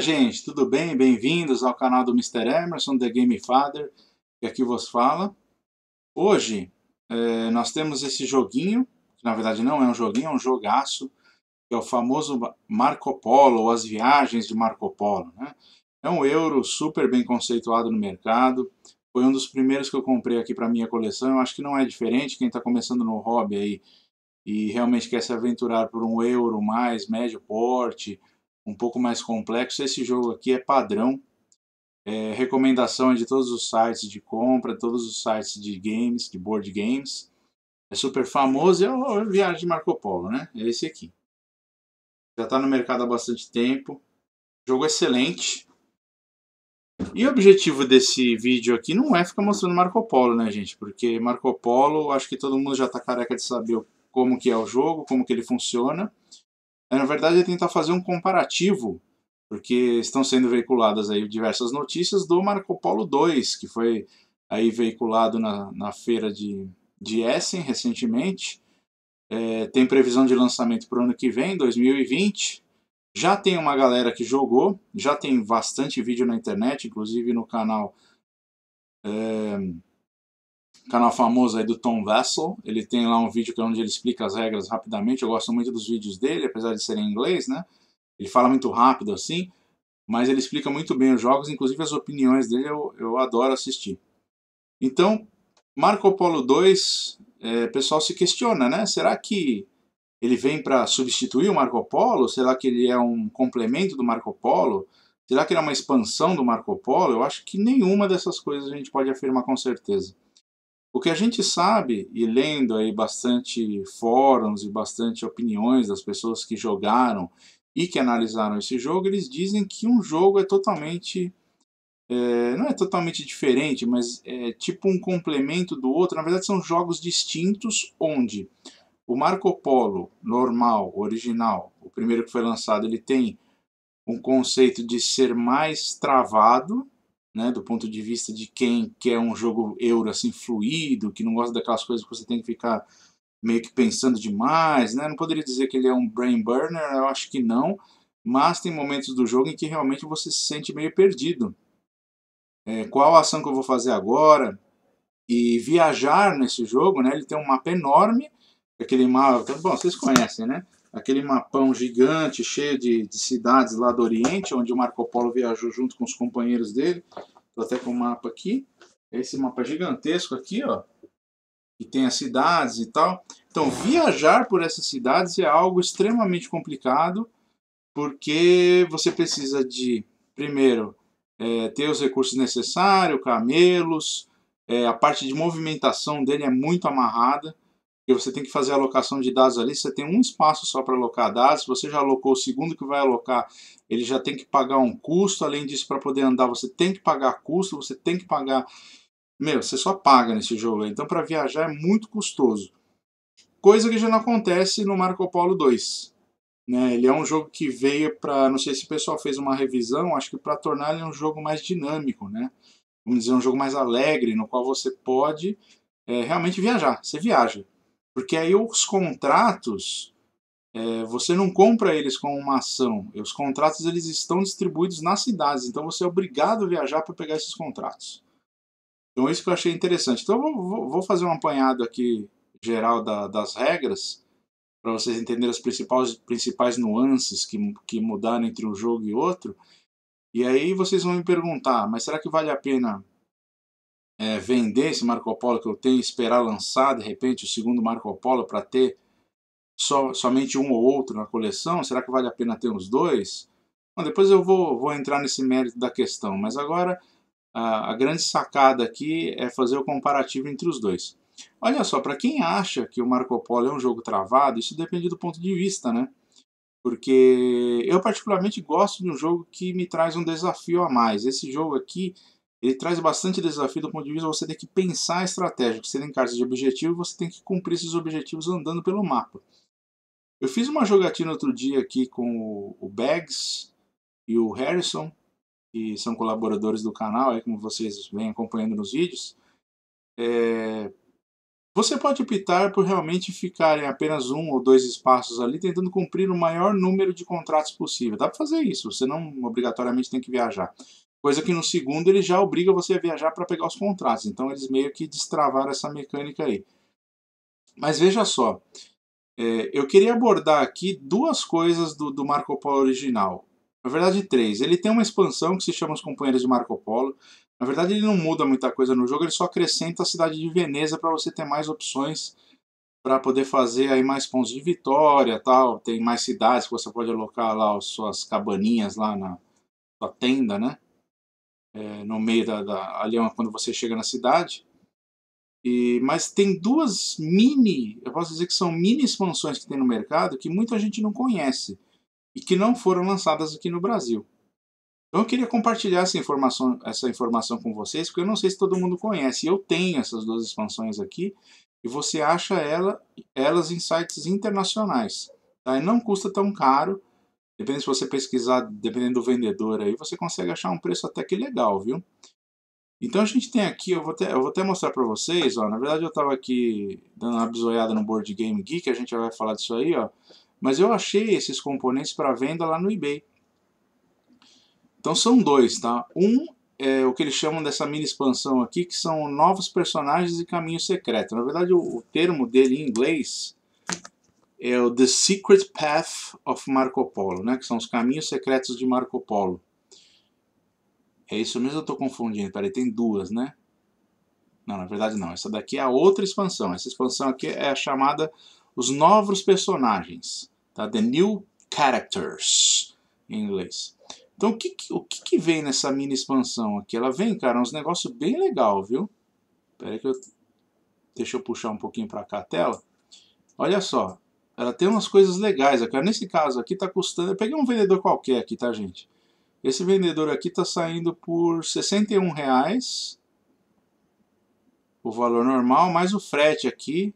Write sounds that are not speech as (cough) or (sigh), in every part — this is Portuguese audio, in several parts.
gente, tudo bem? Bem-vindos ao canal do Mr. Emerson, The Game Father, que aqui vos fala. Hoje é, nós temos esse joguinho, que na verdade não é um joguinho, é um jogaço, que é o famoso Marco Polo, ou as viagens de Marco Polo. Né? É um euro super bem conceituado no mercado, foi um dos primeiros que eu comprei aqui para minha coleção, eu acho que não é diferente, quem está começando no hobby aí e realmente quer se aventurar por um euro mais, médio porte, um pouco mais complexo. Esse jogo aqui é padrão. É, recomendação de todos os sites de compra, todos os sites de games, de board games. É super famoso e é o Viagem de Marco Polo, né? É esse aqui. Já está no mercado há bastante tempo. Jogo excelente. E o objetivo desse vídeo aqui não é ficar mostrando Marco Polo, né, gente? Porque Marco Polo, acho que todo mundo já está careca de saber como que é o jogo, como que ele funciona. É, na verdade, é tentar fazer um comparativo, porque estão sendo veiculadas aí diversas notícias do Marco Polo 2, que foi aí veiculado na, na feira de, de Essen recentemente. É, tem previsão de lançamento para o ano que vem, 2020. Já tem uma galera que jogou, já tem bastante vídeo na internet, inclusive no canal é, canal famoso aí do Tom Vessel. Ele tem lá um vídeo que é onde ele explica as regras rapidamente. Eu gosto muito dos vídeos dele, apesar de serem em inglês, né? Ele fala muito rápido assim, mas ele explica muito bem os jogos, inclusive as opiniões dele eu, eu adoro assistir. Então, Marco Polo 2, é, o pessoal se questiona, né? Será que ele vem para substituir o Marco Polo? Será que ele é um complemento do Marco Polo? Será que ele é uma expansão do Marco Polo? Eu acho que nenhuma dessas coisas a gente pode afirmar com certeza. O que a gente sabe, e lendo aí bastante fóruns e bastante opiniões das pessoas que jogaram e que analisaram esse jogo, eles dizem que um jogo é totalmente. É, não é totalmente diferente, mas é tipo um complemento do outro. Na verdade, são jogos distintos, onde o Marco Polo normal, original, o primeiro que foi lançado, ele tem um conceito de ser mais travado, né, do ponto de vista de quem quer um jogo euro assim fluido, que não gosta daquelas coisas que você tem que ficar meio que pensando demais, né? Não poderia dizer que ele é um brain burner, eu acho que não, mas tem momentos do jogo em que realmente você se sente meio perdido. É, qual ação que eu vou fazer agora? E viajar nesse jogo, né? Ele tem um mapa enorme, aquele mapa, bom, vocês conhecem, né? aquele mapão gigante cheio de, de, cidades lá do Oriente, onde o Marco Polo viajou junto com os companheiros dele. Estou até com o mapa aqui. Esse mapa é gigantesco aqui, ó, que tem as cidades e tal. Então, viajar por essas cidades é algo extremamente complicado, porque você precisa de, primeiro, é, ter os recursos necessários, camelos, é, a parte de movimentação dele é muito amarrada porque você tem que fazer a alocação de dados ali, você tem um espaço só para alocar dados, você já alocou o segundo que vai alocar, ele já tem que pagar um custo, além disso, para poder andar, você tem que pagar custo, você tem que pagar... Meu, você só paga nesse jogo, né? então para viajar é muito custoso. Coisa que já não acontece no Marco Polo 2. Né? Ele é um jogo que veio para... Não sei se o pessoal fez uma revisão, acho que para tornar ele um jogo mais dinâmico, né? Vamos dizer, um jogo mais alegre, no qual você pode é, realmente viajar. Você viaja. Porque aí os contratos, é, você não compra eles com uma ação. os contratos eles estão distribuídos nas cidades, então você é obrigado a viajar para pegar esses contratos. Então isso que eu achei interessante. Então eu vou, vou fazer um apanhado aqui geral da, das regras para vocês entenderem as principais, principais nuances que, que mudaram entre um jogo e outro. E aí vocês vão me perguntar, ah, mas será que vale a pena é, vender esse Marco Polo que eu tenho, esperar lançar de repente o segundo Marco Polo para ter só somente um ou outro na coleção? Será que vale a pena ter os dois? Bom, depois eu vou, vou entrar nesse mérito da questão, mas agora a, a grande sacada aqui é fazer o comparativo entre os dois. Olha só, para quem acha que o Marco Polo é um jogo travado, isso depende do ponto de vista, né? Porque eu particularmente gosto de um jogo que me traz um desafio a mais. Esse jogo aqui ele traz bastante desafio do ponto de vista você tem que pensar a estratégia, que você tem cartas de objetivo, você tem que cumprir esses objetivos andando pelo mapa. Eu fiz uma jogatina outro dia aqui com o Bags e o Harrison, que são colaboradores do canal, aí como vocês vêm acompanhando nos vídeos. É... Você pode optar por realmente ficar em apenas um ou dois espaços ali, tentando cumprir o maior número de contratos possível. Dá para fazer isso, você não obrigatoriamente tem que viajar. Coisa que no segundo ele já obriga você a viajar para pegar os contratos. Então eles meio que destravaram essa mecânica aí. Mas veja só, é, eu queria abordar aqui duas coisas do, do Marco Polo original. Na verdade, três. Ele tem uma expansão que se chama Os Companheiros de Marco Polo. Na verdade, ele não muda muita coisa no jogo, ele só acrescenta a cidade de Veneza para você ter mais opções para poder fazer aí mais pontos de vitória, tal. Tem mais cidades que você pode alocar lá as suas cabaninhas lá na sua tenda, né? é, no meio da, da ali é quando você chega na cidade. E, mas tem duas mini, eu posso dizer que são mini expansões que tem no mercado que muita gente não conhece e que não foram lançadas aqui no Brasil. Então eu queria compartilhar essa informação, essa informação com vocês, porque eu não sei se todo mundo conhece. Eu tenho essas duas expansões aqui e você acha ela, elas em sites internacionais. Tá? E não custa tão caro Dependendo se você pesquisar, dependendo do vendedor aí, você consegue achar um preço até que legal, viu? Então a gente tem aqui, eu vou até, eu vou até mostrar para vocês, ó, na verdade eu estava aqui dando uma bisoiada no Board Game Geek, a gente já vai falar disso aí, ó, mas eu achei esses componentes para venda lá no eBay. Então são dois, tá? Um é o que eles chamam dessa mini expansão aqui, que são novos personagens e caminho secreto. Na verdade o, o termo dele em inglês é o The Secret Path of Marco Polo, né? Que são os caminhos secretos de Marco Polo. É isso mesmo, eu estou confundindo. Peraí, tem duas, né? Não, na verdade não. Essa daqui é a outra expansão. Essa expansão aqui é a chamada Os Novos Personagens. Tá? The New Characters, em inglês. Então, o que, o que, que vem nessa mini expansão aqui? Ela vem, cara, uns negócios bem legal, viu? Peraí que eu... Deixa eu puxar um pouquinho para cá a tela. Olha só, ela tem umas coisas legais aqui. Nesse caso aqui está custando. Eu peguei um vendedor qualquer aqui, tá, gente? Esse vendedor aqui está saindo por R$ 61,00. O valor normal, mais o frete aqui,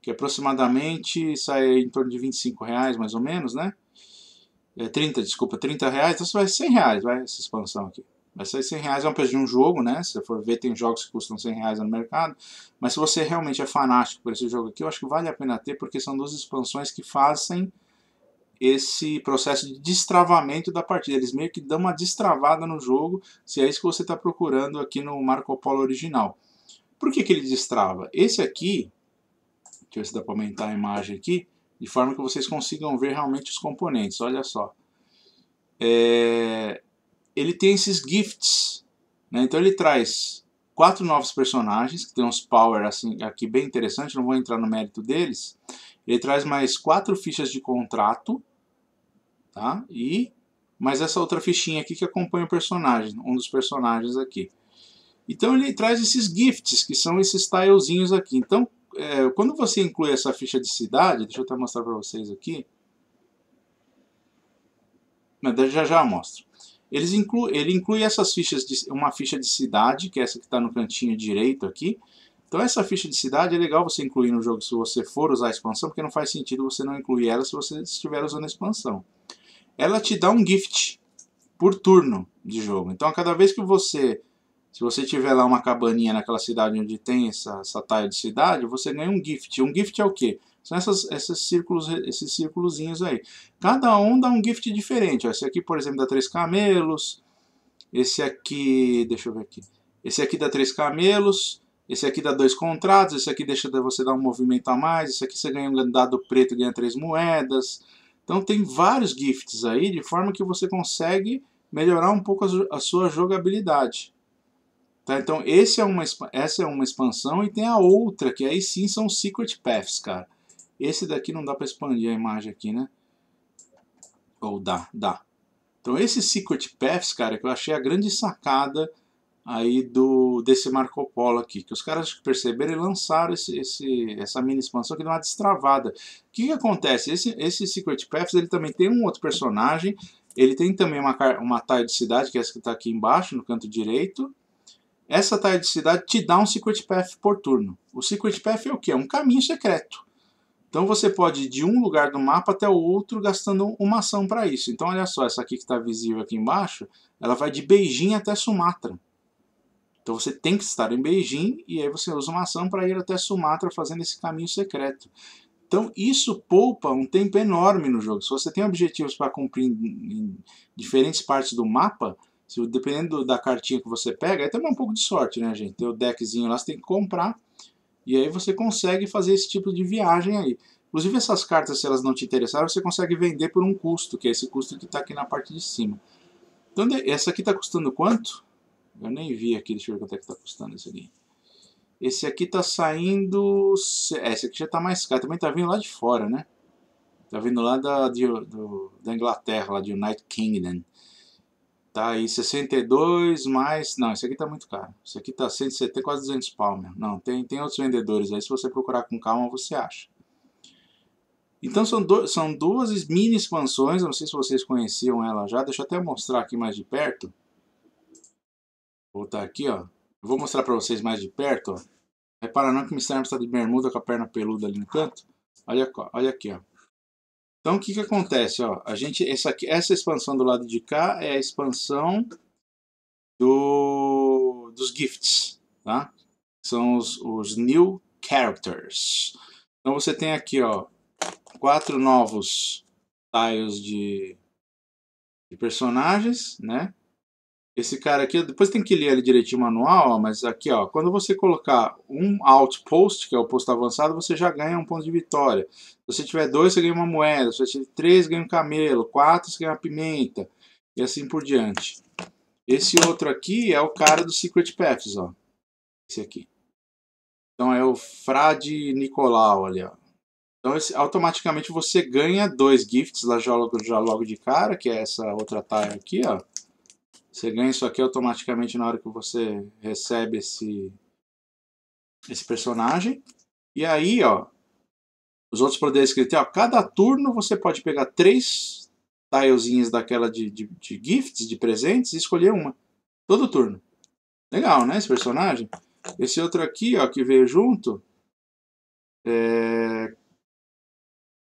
que é aproximadamente sai em torno de 25 reais mais ou menos, né? É 30, desculpa, 30 reais, então você vai 100 reais, vai, essa expansão aqui. Vai sair 100 reais é um preço de um jogo, né? Se você for ver, tem jogos que custam 100 reais no mercado. Mas se você realmente é fanático por esse jogo aqui, eu acho que vale a pena ter, porque são duas expansões que fazem esse processo de destravamento da partida. Eles meio que dão uma destravada no jogo, se é isso que você está procurando aqui no Marco Polo original. Por que, que ele destrava? Esse aqui, deixa eu ver se dá para aumentar a imagem aqui, de forma que vocês consigam ver realmente os componentes. Olha só. É, ele tem esses gifts, né? Então ele traz quatro novos personagens, que tem uns power assim, aqui bem interessante, não vou entrar no mérito deles. Ele traz mais quatro fichas de contrato, tá? E mais essa outra fichinha aqui que acompanha o personagem, um dos personagens aqui. Então ele traz esses gifts, que são esses tilezinhos aqui. Então, é, quando você inclui essa ficha de cidade, deixa eu até mostrar para vocês aqui. Já já mostro. Eles inclu, ele inclui essas fichas, de, uma ficha de cidade, que é essa que está no cantinho direito aqui. Então essa ficha de cidade é legal você incluir no jogo se você for usar a expansão, porque não faz sentido você não incluir ela se você estiver usando a expansão. Ela te dá um gift por turno de jogo. Então a cada vez que você se você tiver lá uma cabaninha naquela cidade onde tem essa, essa de cidade, você ganha um gift. Um gift é o quê? São essas, esses círculos, esses círculozinhos aí. Cada um dá um gift diferente. Ó. Esse aqui, por exemplo, dá três camelos. Esse aqui, deixa eu ver aqui. Esse aqui dá três camelos. Esse aqui dá dois contratos. Esse aqui deixa você dar um movimento a mais. Esse aqui você ganha um dado preto e ganha três moedas. Então tem vários gifts aí, de forma que você consegue melhorar um pouco a sua jogabilidade. Tá, então esse é uma, essa é uma expansão e tem a outra, que aí sim são Secret Paths, cara. Esse daqui não dá para expandir a imagem aqui, né? Ou dá, dá. Então esse Secret Paths, cara, que eu achei a grande sacada aí do desse Marco Polo aqui, que os caras perceberam e lançaram esse, esse essa mini expansão que deu uma destravada. O que, que, acontece? Esse, esse Secret Paths ele também tem um outro personagem, ele tem também uma, uma cidade que é essa que está aqui embaixo, no canto direito. Essa cidade te dá um Secret Path por turno. O Secret Path é o que? É um caminho secreto. Então você pode ir de um lugar do mapa até o outro gastando uma ação para isso. Então olha só, essa aqui que está visível aqui embaixo, ela vai de Beijing até Sumatra. Então você tem que estar em Beijing e aí você usa uma ação para ir até Sumatra fazendo esse caminho secreto. Então isso poupa um tempo enorme no jogo. Se você tem objetivos para cumprir em diferentes partes do mapa, dependendo da cartinha que você pega, aí também é um pouco de sorte, né gente? Tem o deckzinho lá, você tem que comprar e aí você consegue fazer esse tipo de viagem aí. Inclusive essas cartas, se elas não te interessarem, você consegue vender por um custo, que é esse custo que está aqui na parte de cima. Então essa aqui está custando quanto? Eu nem vi aqui, deixa eu ver quanto é que está custando esse aqui. Esse aqui está saindo... É, esse aqui já está mais caro, também está vindo lá de fora, né? Está vindo lá da, de, do, da Inglaterra, lá de United Kingdom. Tá aí 62 mais. Não, esse aqui tá muito caro. Esse aqui tá 170, quase 200 pau meu. Não, tem, tem outros vendedores aí. Se você procurar com calma, você acha. Então são, do, são duas mini expansões. Não sei se vocês conheciam ela já. Deixa eu até mostrar aqui mais de perto. Vou voltar aqui, ó. Eu vou mostrar pra vocês mais de perto, ó. Repara é não que o Mr. Arms tá de bermuda com a perna peluda ali no canto. Olha, olha aqui, ó. Então, o que, que acontece? Ó, a gente, essa, aqui, essa expansão do lado de cá é a expansão do, dos gifts, tá? São os, os new characters. Então, você tem aqui, ó, quatro novos tiles de, de personagens, né? Esse cara aqui, depois tem que ler direitinho direitinho manual, ó, mas aqui, ó, quando você colocar um outpost, que é o posto avançado, você já ganha um ponto de vitória. Se você tiver dois, você ganha uma moeda. Se você tiver três, ganha um camelo. Quatro, você ganha uma pimenta. E assim por diante. Esse outro aqui é o cara do Secret Paths, ó. Esse aqui. Então é o Frade Nicolau ali, ó. Então esse, automaticamente você ganha dois gifts lá já logo, já logo de cara, que é essa outra tile aqui, ó você ganha isso aqui automaticamente na hora que você recebe esse, esse personagem. E aí, ó, os outros poderes que ele tem, ó, cada turno você pode pegar três tilezinhas daquela de, de, de gifts, de presentes, e escolher uma. Todo turno. Legal, né, esse personagem? Esse outro aqui, ó, que veio junto, é...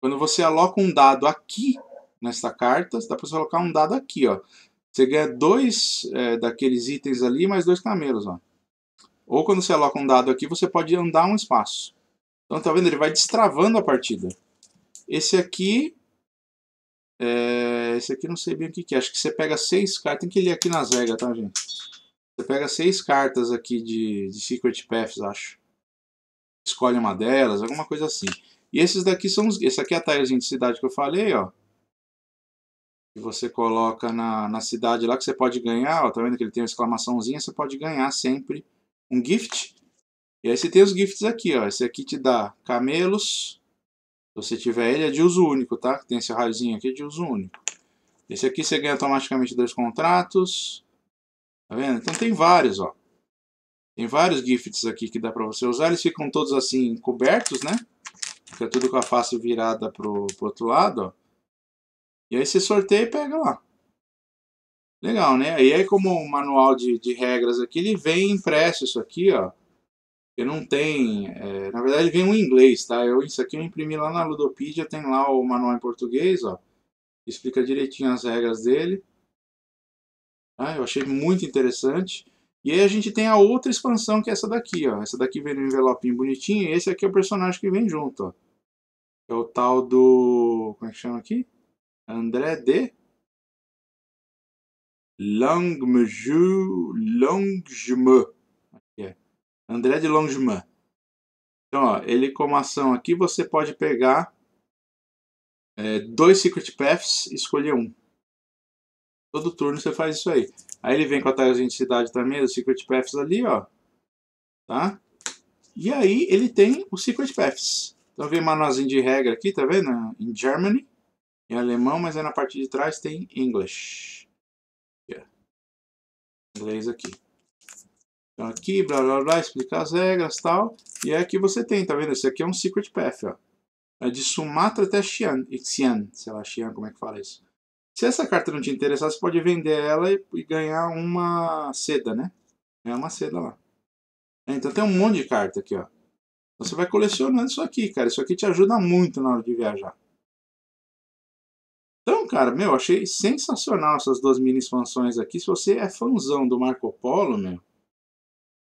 quando você aloca um dado aqui nesta carta, dá para você alocar um dado aqui, ó. Você ganha dois é, daqueles itens ali, mais dois camelos. Ó. Ou quando você aloca um dado aqui, você pode andar um espaço. Então, tá vendo? Ele vai destravando a partida. Esse aqui... É, esse aqui não sei bem o que, que é. Acho que você pega seis cartas. Tem que ler aqui nas zega, tá, gente? Você pega seis cartas aqui de, de Secret Paths, acho. Escolhe uma delas, alguma coisa assim. E esses daqui são os... Esse aqui é a tilezinha de cidade que eu falei, ó que você coloca na, na cidade lá, que você pode ganhar, ó, tá vendo que ele tem uma exclamaçãozinha, você pode ganhar sempre um gift. E aí você tem os gifts aqui, ó. Esse aqui te dá camelos. Se você tiver ele, é de uso único, tá? Tem esse raiozinho aqui é de uso único. Esse aqui você ganha automaticamente dois contratos. Tá vendo? Então tem vários, ó. Tem vários gifts aqui que dá pra você usar. Eles ficam todos assim, cobertos, né? Fica tudo com a face virada pro, pro outro lado, ó. E aí você sorteia e pega lá. Legal, né? aí é como o manual de, de regras aqui, ele vem impresso isso aqui, ó. Eu não tem, é, na verdade ele vem um inglês, tá? Eu, isso aqui eu imprimi lá na Ludopedia, tem lá o manual em português, ó. Explica direitinho as regras dele. Ah, eu achei muito interessante. E aí a gente tem a outra expansão que é essa daqui, ó. Essa daqui vem no envelope bonitinho e esse aqui é o personagem que vem junto, ó. É o tal do... como é que chama aqui? André de Longmejou, Longme. É. André de Longme. Então, ó, ele como ação aqui, você pode pegar é, dois Secret Paths e escolher um. Todo turno você faz isso aí. Aí ele vem com a tarefa de cidade também, os Secret Paths ali, ó. Tá? E aí ele tem os Secret Paths. Então vem manualzinho de regra aqui, tá vendo? In Germany em alemão, mas aí na parte de trás tem English. Yeah. Inglês aqui. Então aqui, blá blá blá, explica as regras e tal. E é aqui você tem, tá vendo? Esse aqui é um secret path, ó. É de Sumatra até Xi'an, Xi'an, sei lá, Xi'an, como é que fala isso? Se essa carta não te interessar, você pode vender ela e, e ganhar uma seda, né? É uma seda lá. É, então tem um monte de carta aqui, ó. Você vai colecionando isso aqui, cara. Isso aqui te ajuda muito na hora de viajar cara, meu, achei sensacional essas duas mini expansões aqui. Se você é fãzão do Marco Polo, meu,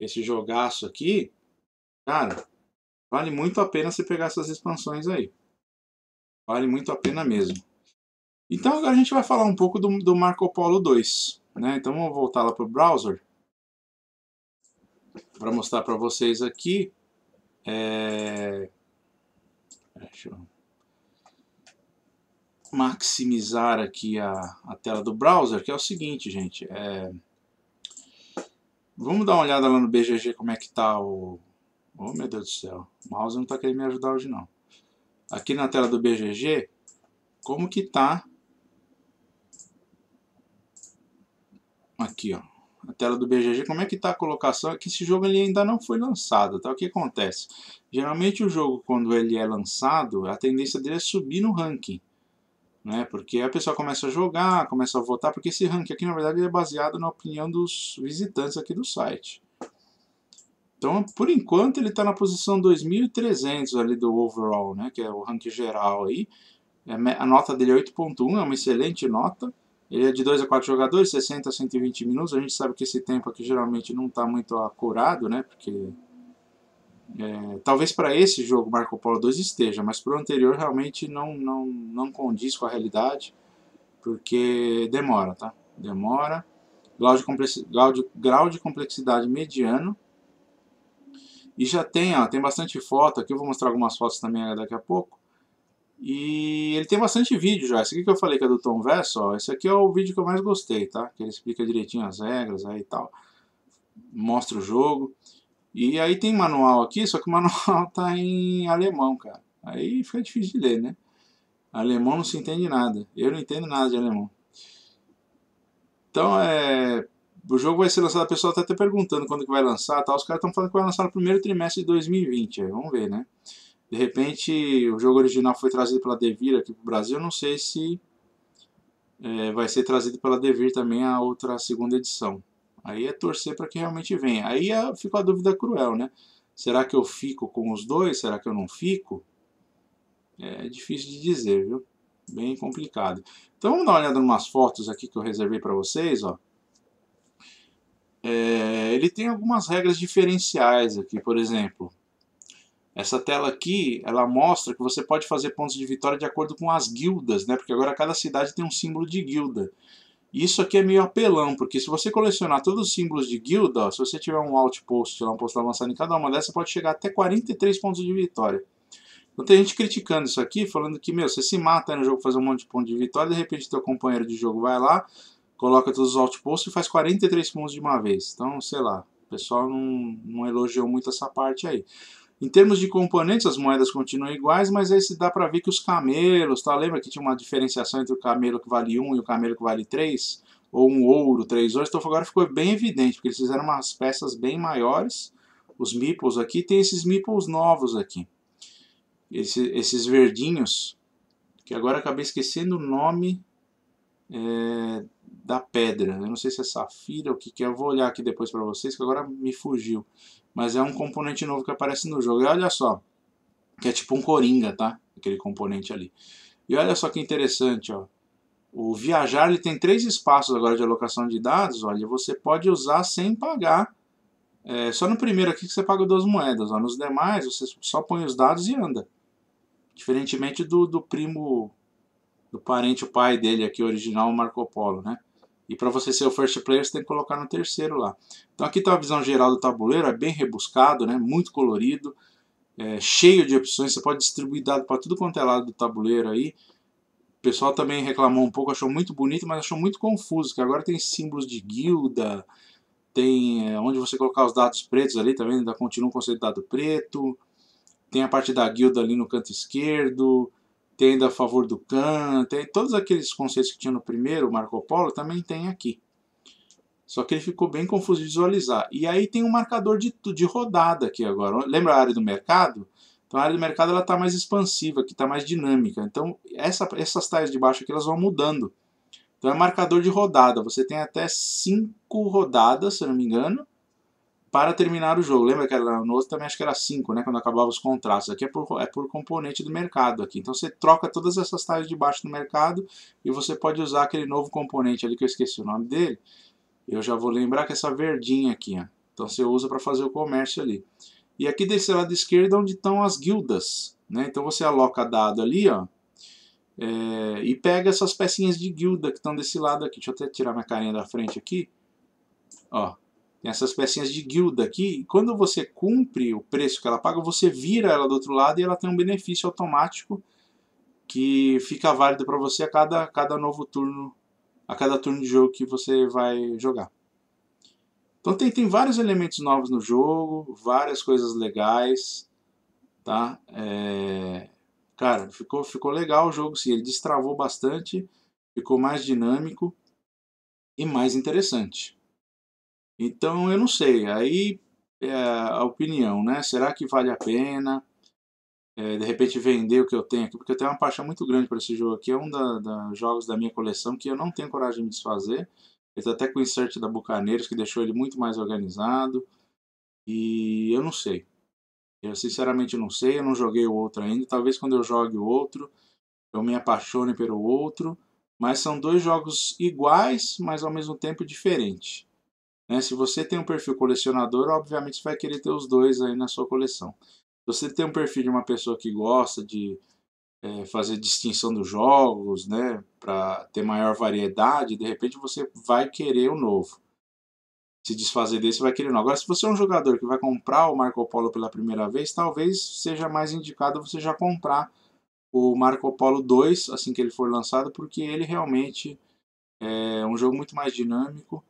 esse jogaço aqui, cara, vale muito a pena você pegar essas expansões aí. Vale muito a pena mesmo. Então agora a gente vai falar um pouco do, do Marco Polo 2. Né? Então vamos voltar lá para o browser para mostrar para vocês aqui. É... Deixa eu maximizar aqui a, a tela do browser, que é o seguinte, gente. É... Vamos dar uma olhada lá no BGG como é que tá o... Oh, meu Deus do céu. O mouse não está querendo me ajudar hoje, não. Aqui na tela do BGG, como que tá... Aqui, ó. A tela do BGG, como é que tá a colocação? É que esse jogo ele ainda não foi lançado, tá? O que acontece? Geralmente o jogo, quando ele é lançado, a tendência dele é subir no ranking né? Porque a pessoa começa a jogar, começa a votar, porque esse ranking aqui na verdade é baseado na opinião dos visitantes aqui do site. Então, por enquanto ele está na posição 2300 ali do overall, né? Que é o ranking geral aí. É a nota dele é 8.1, é uma excelente nota. Ele é de 2 a 4 jogadores, 60 a 120 minutos. A gente sabe que esse tempo aqui geralmente não está muito acurado, né? Porque é, talvez para esse jogo Marco Polo 2 esteja, mas para o anterior realmente não, não, não condiz com a realidade, porque demora, tá? Demora. Grau de, grau de, grau de complexidade mediano. E já tem, ó, tem bastante foto aqui, eu vou mostrar algumas fotos também é, daqui a pouco. E ele tem bastante vídeo já. Esse aqui que eu falei que é do Tom Verso, ó, esse aqui é o vídeo que eu mais gostei, tá? Que ele explica direitinho as regras aí e tal. Mostra o jogo. E aí tem manual aqui, só que o manual (laughs) tá em alemão, cara. Aí fica difícil de ler, né? Alemão não se entende nada. Eu não entendo nada de alemão. Então é. O jogo vai ser lançado, a pessoa tá até perguntando quando que vai lançar, tal. Os caras estão falando que vai lançar no primeiro trimestre de 2020. Aí, é, vamos ver, né? De repente, o jogo original foi trazido pela Devir aqui pro Brasil. Não sei se é, vai ser trazido pela Devir também a outra segunda edição. Aí é torcer para que realmente venha. Aí é, fica ficou a dúvida cruel, né? Será que eu fico com os dois? Será que eu não fico? É difícil de dizer, viu? Bem complicado. Então vamos dar uma olhada em umas fotos aqui que eu reservei para vocês, ó. É, ele tem algumas regras diferenciais aqui, por exemplo. Essa tela aqui, ela mostra que você pode fazer pontos de vitória de acordo com as guildas, né? Porque agora cada cidade tem um símbolo de guilda. Isso aqui é meio apelão, porque se você colecionar todos os símbolos de guilda, se você tiver um outpost um posto avançado em cada uma dessas, você pode chegar até 43 pontos de vitória. Então tem gente criticando isso aqui, falando que, meu, você se mata no jogo fazendo um monte de ponto de vitória, de repente teu companheiro de jogo vai lá, coloca todos os outposts e faz 43 pontos de uma vez. Então, sei lá, o pessoal não, não elogiou muito essa parte aí. Em termos de componentes, as moedas continuam iguais, mas aí se dá para ver que os camelos, tá? lembra que tinha uma diferenciação entre o camelo que vale 1 e o camelo que vale 3? Ou um ouro, 3 ouros, então agora ficou bem evidente, porque eles fizeram umas peças bem maiores, os meeples aqui, tem esses meeples novos aqui, Esse, esses verdinhos, que agora acabei esquecendo o nome é, da pedra. Eu não sei se é safira ou o que, que é. Eu vou olhar aqui depois para vocês, que agora me fugiu mas é um componente novo que aparece no jogo. E olha só, que é tipo um coringa, tá? Aquele componente ali. E olha só que interessante, ó. O viajar ele tem três espaços agora de alocação de dados. Olha, você pode usar sem pagar. É, só no primeiro aqui que você paga duas moedas. Ó. Nos demais você só põe os dados e anda. Diferentemente do, do primo, do parente, o pai dele aqui original, Marco Polo, né? E para você ser o first player, você tem que colocar no terceiro lá. Então aqui está a visão geral do tabuleiro, é bem rebuscado, né? muito colorido, é, cheio de opções, você pode distribuir dado para tudo quanto é lado do tabuleiro aí. O pessoal também reclamou um pouco, achou muito bonito, mas achou muito confuso, que agora tem símbolos de guilda, tem é, onde você colocar os dados pretos ali, tá Ainda continua o conceito de dado preto. Tem a parte da guilda ali no canto esquerdo tem a favor do canto tem todos aqueles conceitos que tinha no primeiro, Marco Polo, também tem aqui. Só que ele ficou bem confuso de visualizar. E aí tem um marcador de, de rodada aqui agora. Lembra a área do mercado? Então a área do mercado ela está mais expansiva, que está mais dinâmica. Então essa, essas tais de baixo aqui elas vão mudando. Então é marcador de rodada. Você tem até cinco rodadas, se eu não me engano para terminar o jogo. Lembra que era, no outro também acho que era 5, né? Quando acabava os contratos. Aqui é por, é por componente do mercado aqui. Então você troca todas essas taxas de baixo no mercado e você pode usar aquele novo componente ali que eu esqueci o nome dele. Eu já vou lembrar que é essa verdinha aqui, ó. Então você usa para fazer o comércio ali. E aqui desse lado esquerdo é onde estão as guildas, né? Então você aloca dado ali, ó. É, e pega essas pecinhas de guilda que estão desse lado aqui. Deixa eu até tirar minha carinha da frente aqui. Ó, tem essas pecinhas de guilda aqui, e quando você cumpre o preço que ela paga, você vira ela do outro lado e ela tem um benefício automático que fica válido para você a cada, cada novo turno, a cada turno de jogo que você vai jogar. Então tem, tem vários elementos novos no jogo, várias coisas legais, tá? É... Cara, ficou, ficou legal o jogo, sim, ele destravou bastante, ficou mais dinâmico e mais interessante. Então, eu não sei. Aí é a opinião, né? Será que vale a pena? É, de repente vender o que eu tenho aqui, porque eu tenho uma paixão muito grande para esse jogo aqui. É um dos jogos da minha coleção que eu não tenho coragem de me desfazer. Ele tá até com o insert da Bucaneiros, que deixou ele muito mais organizado. E eu não sei. Eu sinceramente não sei, eu não joguei o outro ainda. Talvez quando eu jogue o outro, eu me apaixone pelo outro. Mas são dois jogos iguais, mas ao mesmo tempo diferentes. Né? Se você tem um perfil colecionador, obviamente você vai querer ter os dois aí na sua coleção. Se você tem um perfil de uma pessoa que gosta de é, fazer distinção dos jogos, né, para ter maior variedade, de repente você vai querer o novo. Se desfazer desse, vai querer o novo. Agora, se você é um jogador que vai comprar o Marco Polo pela primeira vez, talvez seja mais indicado você já comprar o Marco Polo 2 assim que ele for lançado, porque ele realmente é um jogo muito mais dinâmico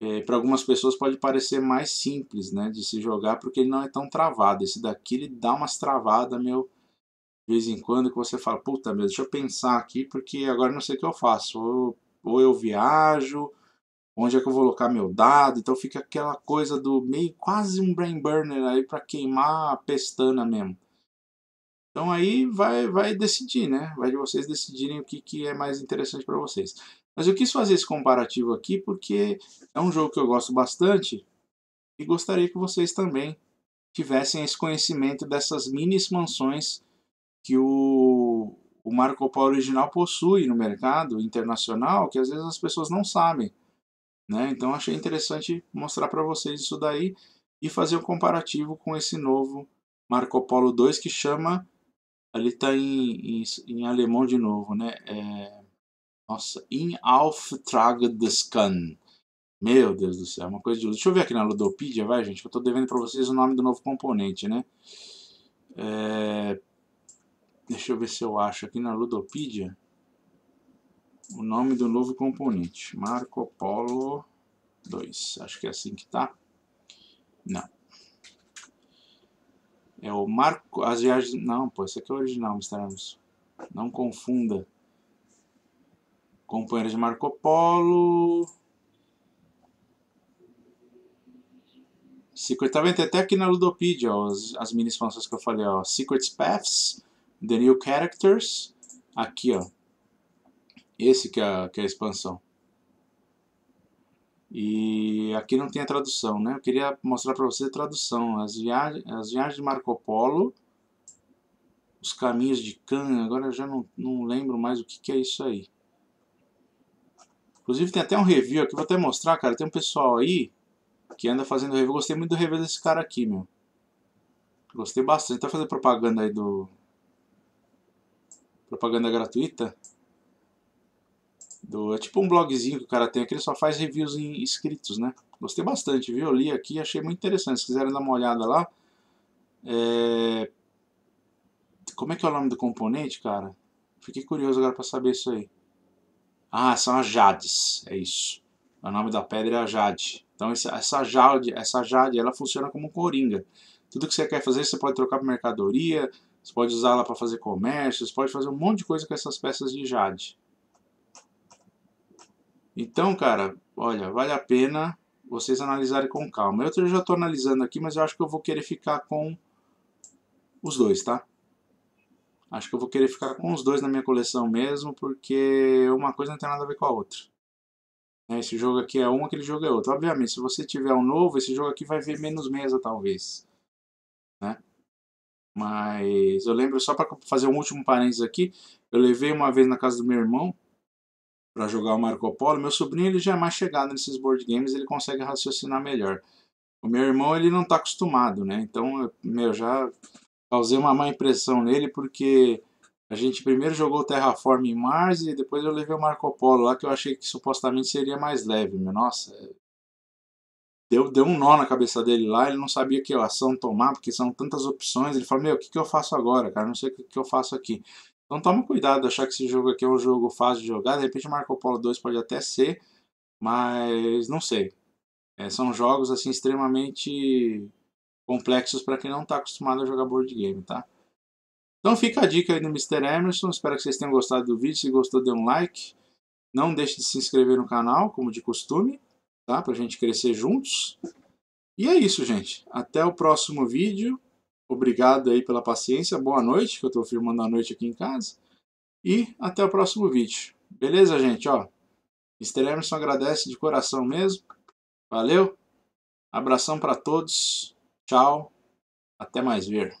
é, para algumas pessoas pode parecer mais simples né, de se jogar, porque ele não é tão travado. Esse daqui ele dá umas travadas meu, de vez em quando que você fala, puta meu, deixa eu pensar aqui, porque agora não sei o que eu faço. Ou, ou eu viajo, onde é que eu vou colocar meu dado? Então fica aquela coisa do meio quase um brain burner aí para queimar a pestana mesmo. Então aí vai, vai decidir, né? Vai de vocês decidirem o que, que é mais interessante para vocês. Mas eu quis fazer esse comparativo aqui porque é um jogo que eu gosto bastante e gostaria que vocês também tivessem esse conhecimento dessas mini expansões que o, o Marco Polo original possui no mercado internacional, que às vezes as pessoas não sabem. Né? Então achei interessante mostrar para vocês isso daí e fazer um comparativo com esse novo Marco Polo 2 que chama, ali está em, em, em, alemão de novo, né? É, nossa, in Auftrag des Meu Deus do céu, é uma coisa de... Deixa eu ver aqui na Ludopedia, vai, gente, que eu tô devendo pra vocês o nome do novo componente, né? É... Deixa eu ver se eu acho aqui na Ludopedia o nome do novo componente. Marco Polo 2. Acho que é assim que tá. Não. É o Marco... As viagens... Não, pô, esse aqui é o original, Mr. Não confunda. Companheiro de Marco Polo. Secret, tá vendo? até aqui na Ludopedia, ó, as, as mini expansões que eu falei, ó. Secret Paths, The New Characters, aqui, ó. Esse que é, que é a expansão. E aqui não tem a tradução, né? Eu queria mostrar para vocês a tradução. As viagens, as viagens de Marco Polo, os caminhos de Khan, agora eu já não, não lembro mais o que, que é isso aí. Inclusive tem até um review aqui, vou até mostrar, cara. Tem um pessoal aí que anda fazendo review. Gostei muito do review desse cara aqui, meu. Gostei bastante. Tá fazendo propaganda aí do. Propaganda gratuita. Do, é tipo um blogzinho que o cara tem aqui, ele só faz reviews em inscritos, né? Gostei bastante, viu? Eu li aqui, achei muito interessante. Se quiserem dar uma olhada lá. É... Como é que é o nome do componente, cara? Fiquei curioso agora pra saber isso aí. Ah, são as Jades, é isso. É o nome da pedra é a Jade. Então essa Jade, essa Jade, ela funciona como um coringa. Tudo que você quer fazer, você pode trocar por mercadoria, você pode usar ela para fazer comércio, você pode fazer um monte de coisa com essas peças de Jade. Então, cara, olha, vale a pena vocês analisarem com calma. Eu já estou analisando aqui, mas eu acho que eu vou querer ficar com os dois, tá? Acho que eu vou querer ficar com os dois na minha coleção mesmo, porque uma coisa não tem nada a ver com a outra. É, esse jogo aqui é um, aquele jogo é outro. Obviamente, se você tiver um novo, esse jogo aqui vai ver menos mesa, talvez. Né? Mas eu lembro, só para fazer um último parênteses aqui, eu levei uma vez na casa do meu irmão para jogar o Marco Polo. Meu sobrinho ele já é mais chegado nesses board games, ele consegue raciocinar melhor. O meu irmão ele não está acostumado, né? Então, meu, já causei uma má impressão nele porque a gente primeiro jogou Terraform em Mars e depois eu levei o Marco Polo lá que eu achei que supostamente seria mais leve. Meu, nossa, é. deu, deu um nó na cabeça dele lá, ele não sabia que ação tomar, porque são tantas opções. Ele falou: Meu, o que, que eu faço agora, cara? Não sei o que, que eu faço aqui. Então toma cuidado, achar que esse jogo aqui é um jogo fácil de jogar. De repente, Marco Polo 2 pode até ser, mas não sei. É, são jogos assim extremamente complexos para quem não está acostumado a jogar board game, tá? Então fica a dica aí do Mr. Emerson, espero que vocês tenham gostado do vídeo, se gostou dê um like, não deixe de se inscrever no canal, como de costume, tá? Para a gente crescer juntos. E é isso, gente. Até o próximo vídeo. Obrigado aí pela paciência, boa noite, que eu estou filmando à noite aqui em casa. E até o próximo vídeo. Beleza, gente? Ó, Mr. Emerson agradece de coração mesmo. Valeu, abração para todos. Tchau, até mais ver.